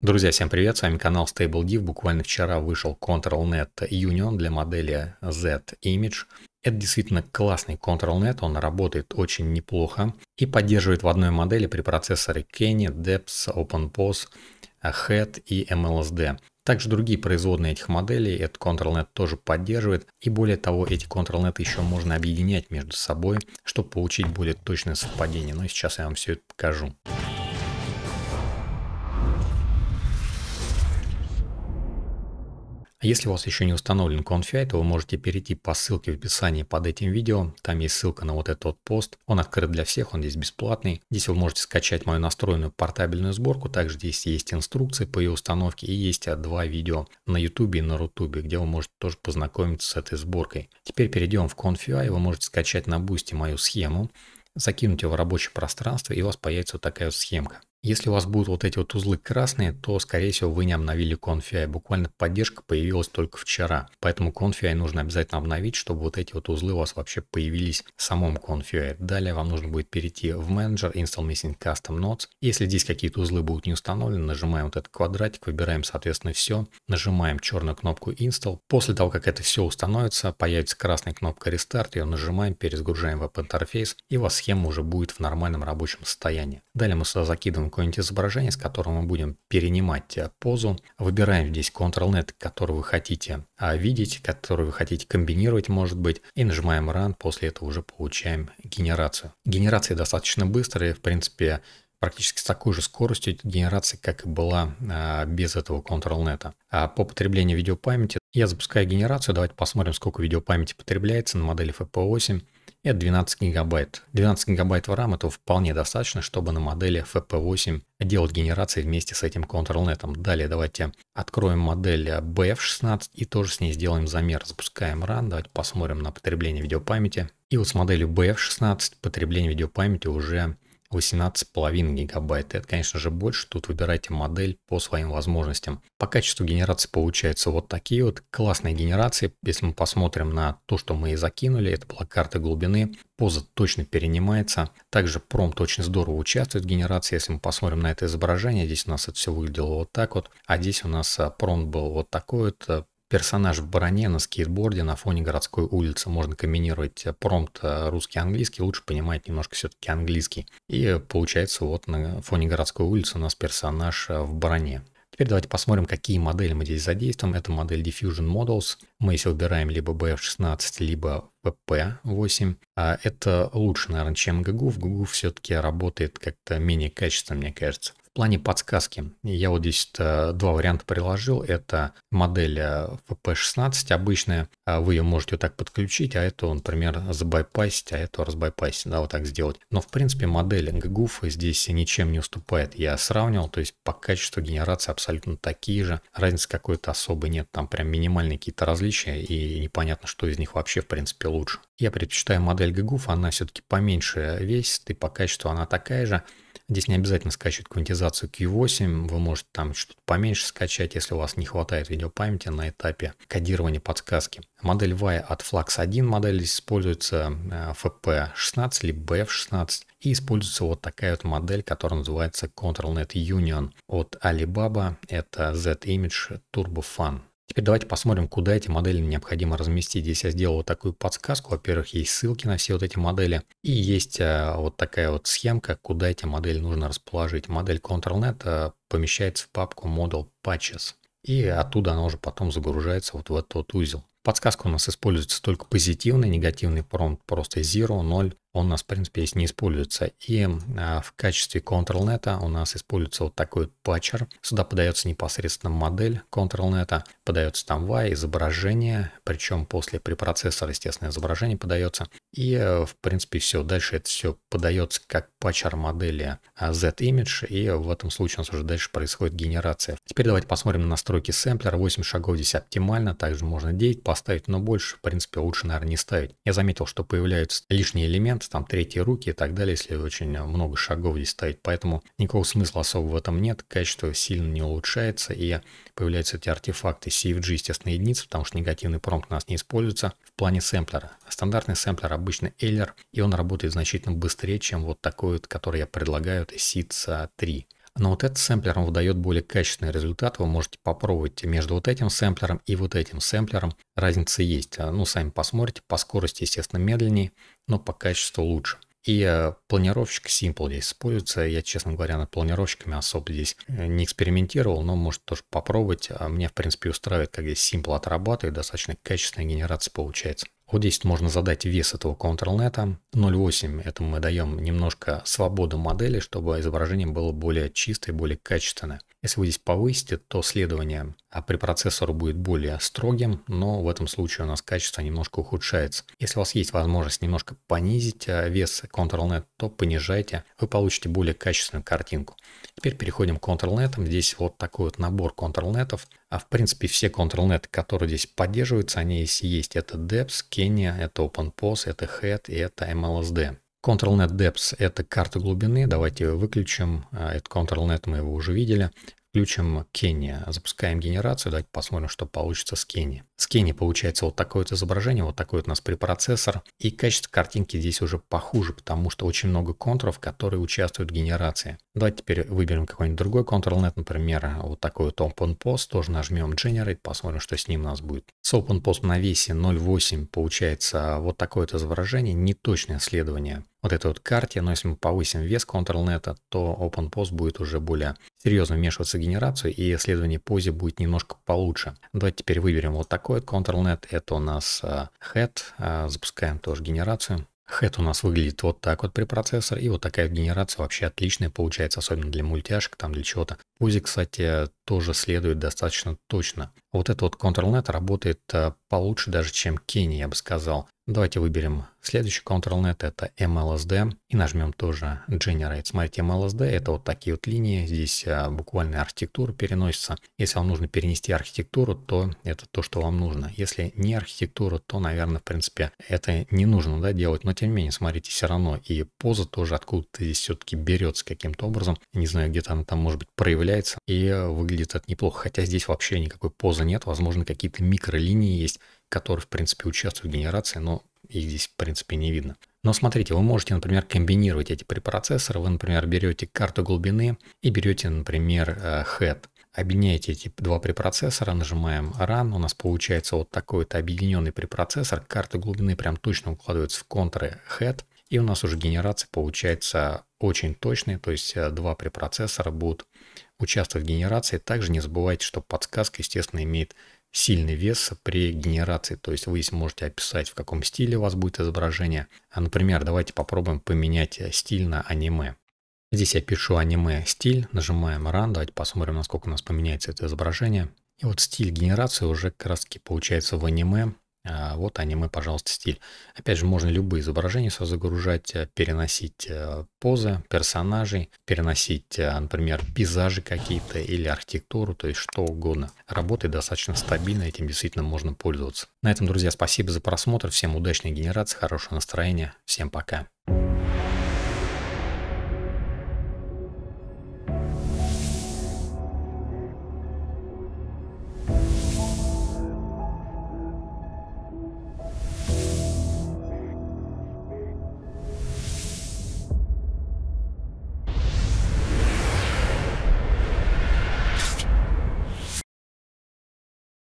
Друзья, всем привет, с вами канал StableDiv. Буквально вчера вышел ControlNet Union для модели Z Image. Это действительно классный ControlNet, он работает очень неплохо и поддерживает в одной модели при процессоре Kenny, Depth, OpenPOS, Head и MLSD. Также другие производные этих моделей этот ControlNet тоже поддерживает. И более того, эти ControlNet еще можно объединять между собой, чтобы получить более точное совпадение. Но ну сейчас я вам все это покажу. А если у вас еще не установлен Confi, то вы можете перейти по ссылке в описании под этим видео. Там есть ссылка на вот этот пост. Он открыт для всех, он здесь бесплатный. Здесь вы можете скачать мою настроенную портабельную сборку. Также здесь есть инструкции по ее установке и есть а два видео на YouTube и на Рутубе, где вы можете тоже познакомиться с этой сборкой. Теперь перейдем в Confi, вы можете скачать на Boosty мою схему закинуть его в рабочее пространство, и у вас появится вот такая вот схемка. Если у вас будут вот эти вот узлы красные, то, скорее всего, вы не обновили Confi. Буквально поддержка появилась только вчера. Поэтому Confi нужно обязательно обновить, чтобы вот эти вот узлы у вас вообще появились в самом Confi. Далее вам нужно будет перейти в менеджер Install Missing Custom Nodes. Если здесь какие-то узлы будут не установлены, нажимаем вот этот квадратик, выбираем, соответственно, все. Нажимаем черную кнопку Install. После того, как это все установится, появится красная кнопка Restart. Ее нажимаем, перезагружаем веб-интерфейс, и у вас схема уже будет в нормальном рабочем состоянии. Далее мы сюда закидываем выбираем какое-нибудь изображение, с которого мы будем перенимать позу. Выбираем здесь Ctrl-Net, который вы хотите а, видеть, который вы хотите комбинировать, может быть, и нажимаем Run, после этого уже получаем генерацию. Генерации достаточно быстрые, в принципе, практически с такой же скоростью генерации, как и была а, без этого Ctrl-Net. А по потреблению видеопамяти я запускаю генерацию, давайте посмотрим, сколько видеопамяти потребляется на модели FP8. Это 12 гигабайт. 12 гигабайт в RAM этого вполне достаточно, чтобы на модели FP8 делать генерации вместе с этим Ctrl-Net. Далее давайте откроем модель BF16 и тоже с ней сделаем замер. Запускаем RAN, давайте посмотрим на потребление видеопамяти. И вот с моделью BF16 потребление видеопамяти уже 18,5 гигабайт. Это, конечно же, больше. Тут выбирайте модель по своим возможностям. По качеству генерации получаются вот такие вот классные генерации. Если мы посмотрим на то, что мы и закинули, это была карта глубины. Поза точно перенимается. Также промпт очень здорово участвует в генерации. Если мы посмотрим на это изображение, здесь у нас это все выглядело вот так вот. А здесь у нас а, промпт был вот такой вот. А, персонаж в «Бароне» на скейтборде на фоне городской улицы. Можно комбинировать э, промпт э, русский-английский, лучше понимать немножко все-таки английский. И получается вот на фоне городской улицы у нас персонаж э, в «Бароне». Теперь давайте посмотрим, какие модели мы здесь задействуем. Это модель Diffusion Models. Мы если выбираем либо BF16, либо PP8. А, это лучше, наверное, чем GGU. В GGU все-таки работает как-то менее качественно, мне кажется. В плане подсказки я вот здесь э, два варианта приложил. Это модель FP16 э, обычная. А вы ее можете вот так подключить, а эту, например, забайпасить, а эту разбайпасить. Да, вот так сделать. Но, в принципе, модель ГГУФ здесь ничем не уступает. Я сравнивал, то есть по качеству генерации абсолютно такие же. Разницы какой-то особой нет. Там прям минимальные какие-то различия и непонятно, что из них вообще, в принципе, лучше. Я предпочитаю модель ГГУФ, она все-таки поменьше весит и по качеству она такая же. Здесь не обязательно скачивать квантизацию Q8, вы можете там что-то поменьше скачать, если у вас не хватает видеопамяти на этапе кодирования подсказки. Модель Y от Flux 1 модель здесь используется FP16 или BF16 и используется вот такая вот модель, которая называется ControlNet Union от Alibaba. Это Z-Image Turbo Fan. Теперь давайте посмотрим, куда эти модели необходимо разместить. Здесь я сделал вот такую подсказку. Во-первых, есть ссылки на все вот эти модели. И есть э, вот такая вот схемка, куда эти модели нужно расположить. Модель ControlNet э, помещается в папку Model Patches. И оттуда она уже потом загружается вот в этот узел. Подсказка у нас используется только позитивная, негативный промпт просто 0, 0, он у нас, в принципе, здесь не используется. И а, в качестве контролнета у нас используется вот такой патчер. Сюда подается непосредственно модель контролнета, подается там Y, изображение, причем после препроцессора, естественно, изображение подается. И, э, в принципе, все. Дальше это все подается как патчер модели а, Z-Image, и в этом случае у нас уже дальше происходит генерация. Теперь давайте посмотрим на настройки сэмплера. 8 шагов здесь оптимально, также можно 9 поставить, но больше, в принципе, лучше, наверное, не ставить. Я заметил, что появляются лишние элементы, момент, там третьи руки и так далее, если очень много шагов здесь стоит, Поэтому никакого смысла особо в этом нет, качество сильно не улучшается и появляются эти артефакты CFG, естественно, единицы, потому что негативный промпт у нас не используется в плане сэмплера. Стандартный сэмплер обычно Эйлер, и он работает значительно быстрее, чем вот такой, вот, который я предлагаю, это SITSA 3. Но вот этот сэмплер, он выдает более качественный результат, вы можете попробовать между вот этим сэмплером и вот этим сэмплером. Разница есть, а, ну сами посмотрите, по скорости, естественно, медленнее, но по качеству лучше. И э, планировщик Simple здесь используется. Я, честно говоря, над планировщиками особо здесь э, не экспериментировал, но может тоже попробовать. А мне, в принципе, устраивает, как здесь Simple отрабатывает, достаточно качественная генерация получается. O10 можно задать вес этого контролнета. 0,8 это мы даем немножко свободу модели, чтобы изображение было более чистое, более качественное. Если вы здесь повысите, то следование при процессору будет более строгим, но в этом случае у нас качество немножко ухудшается. Если у вас есть возможность немножко понизить э, вес ctrl то понижайте, вы получите более качественную картинку. Теперь переходим к ctrl Здесь вот такой вот набор ctrl А в принципе все ctrl которые здесь поддерживаются, они если есть. Это Depth, Kenya, это OpenPOS, это Head и это MLSD. ControlNet-Depths — это карта глубины. Давайте ее выключим. А, это ControlNet, мы его уже видели. Включим Кенни, запускаем генерацию, давайте посмотрим, что получится с Кенни. С Кенни получается вот такое вот изображение, вот такой вот у нас препроцессор. И качество картинки здесь уже похуже, потому что очень много контров, которые участвуют в генерации. Давайте теперь выберем какой-нибудь другой ControlNet, например, вот такой вот OpenPost, тоже нажмем Generate, посмотрим, что с ним у нас будет. С OpenPost на весе 0.8 получается вот такое вот изображение, неточное следование вот этой вот карте, но если мы повысим вес контролнета, то OpenPost будет уже более серьезно вмешиваться в генерацию, и исследование позе будет немножко получше. Давайте теперь выберем вот такой вот ControlNet, это у нас э, Head, э, запускаем тоже генерацию. Head у нас выглядит вот так вот при процессоре, и вот такая генерация вообще отличная получается, особенно для мультяшек, там для чего-то. Позе, кстати, тоже следует достаточно точно. Вот этот вот ControlNet работает э, получше даже, чем Kini, я бы сказал. Давайте выберем следующий ControlNet, это MLSD, и нажмем тоже Generate. Смотрите, MLSD — это вот такие вот линии, здесь э, буквально архитектура переносится. Если вам нужно перенести архитектуру, то это то, что вам нужно. Если не архитектура, то, наверное, в принципе, это не нужно да, делать, но тем не менее, смотрите, все равно и поза тоже откуда-то здесь все-таки берется каким-то образом. Не знаю, где-то она там, может быть, проявляется, и э, выглядит это неплохо, хотя здесь вообще никакой позы навоза нет, возможно, какие-то микролинии есть, которые, в принципе, участвуют в генерации, но их здесь, в принципе, не видно. Но смотрите, вы можете, например, комбинировать эти препроцессоры. Вы, например, берете карту глубины и берете, например, э, head. Объединяете эти два препроцессора, нажимаем Run, у нас получается вот такой-то объединенный препроцессор. Карта глубины прям точно укладывается в контры Head, и у нас уже генерация получается очень точные, то есть э, два препроцессора будут участвовать в генерации. Также не забывайте, что подсказка, естественно, имеет сильный вес при генерации, то есть вы можете описать, в каком стиле у вас будет изображение. А, например, давайте попробуем поменять э, стиль на аниме. Здесь я пишу аниме стиль, нажимаем Run, давайте посмотрим, насколько у нас поменяется это изображение. И вот стиль генерации уже как раз таки получается в аниме, а, вот аниме, пожалуйста, стиль. Опять же, можно любые изображения сюда загружать, э, переносить э, позы персонажей, переносить, э, например, пейзажи какие-то или архитектуру, то есть что угодно. Работает достаточно стабильно, этим действительно можно пользоваться. На этом, друзья, спасибо за просмотр. Всем удачной генерации, хорошего настроения. Всем пока. Thank you